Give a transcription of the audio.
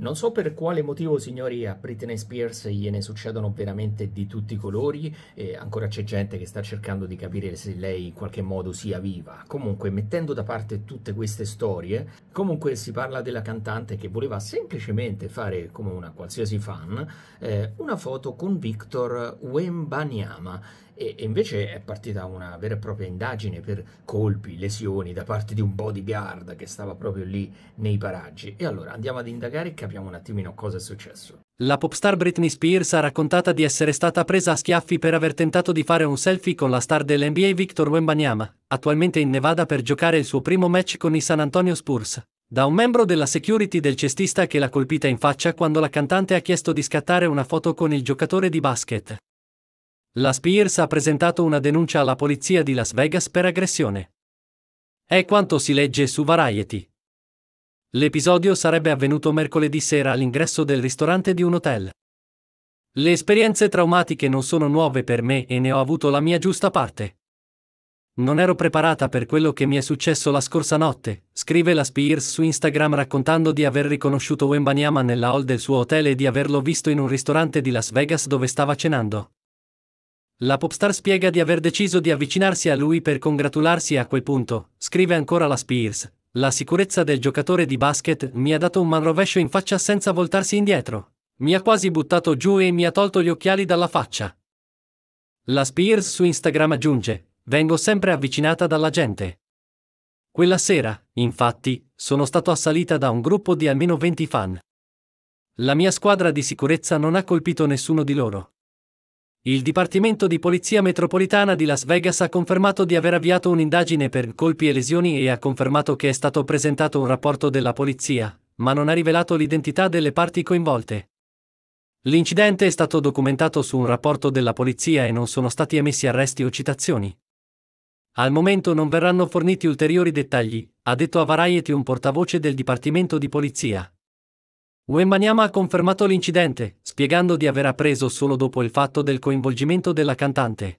Non so per quale motivo, signori, a Britney Spears gliene succedono veramente di tutti i colori e ancora c'è gente che sta cercando di capire se lei in qualche modo sia viva. Comunque, mettendo da parte tutte queste storie, comunque si parla della cantante che voleva semplicemente fare, come una qualsiasi fan, eh, una foto con Victor Wembanyama e, invece è partita una vera e propria indagine per colpi, lesioni da parte di un bodyguard che stava proprio lì nei paraggi. E allora andiamo ad indagare e capire capiamo un attimino cosa è successo. La popstar Britney Spears ha raccontato di essere stata presa a schiaffi per aver tentato di fare un selfie con la star dell'NBA Victor Wembanyama, attualmente in Nevada per giocare il suo primo match con i San Antonio Spurs, da un membro della security del cestista che l'ha colpita in faccia quando la cantante ha chiesto di scattare una foto con il giocatore di basket. La Spears ha presentato una denuncia alla polizia di Las Vegas per aggressione. È quanto si legge su Variety. L'episodio sarebbe avvenuto mercoledì sera all'ingresso del ristorante di un hotel. Le esperienze traumatiche non sono nuove per me e ne ho avuto la mia giusta parte. Non ero preparata per quello che mi è successo la scorsa notte, scrive la Spears su Instagram raccontando di aver riconosciuto Wembanyama nella hall del suo hotel e di averlo visto in un ristorante di Las Vegas dove stava cenando. La popstar spiega di aver deciso di avvicinarsi a lui per congratularsi a quel punto, scrive ancora la Spears, la sicurezza del giocatore di basket mi ha dato un manrovescio in faccia senza voltarsi indietro. Mi ha quasi buttato giù e mi ha tolto gli occhiali dalla faccia. La Spears su Instagram aggiunge, vengo sempre avvicinata dalla gente. Quella sera, infatti, sono stato assalita da un gruppo di almeno 20 fan. La mia squadra di sicurezza non ha colpito nessuno di loro. Il Dipartimento di Polizia Metropolitana di Las Vegas ha confermato di aver avviato un'indagine per colpi e lesioni e ha confermato che è stato presentato un rapporto della polizia, ma non ha rivelato l'identità delle parti coinvolte. L'incidente è stato documentato su un rapporto della polizia e non sono stati emessi arresti o citazioni. Al momento non verranno forniti ulteriori dettagli, ha detto a Variety un portavoce del Dipartimento di Polizia. Wembanyama ha confermato l'incidente, spiegando di aver appreso solo dopo il fatto del coinvolgimento della cantante.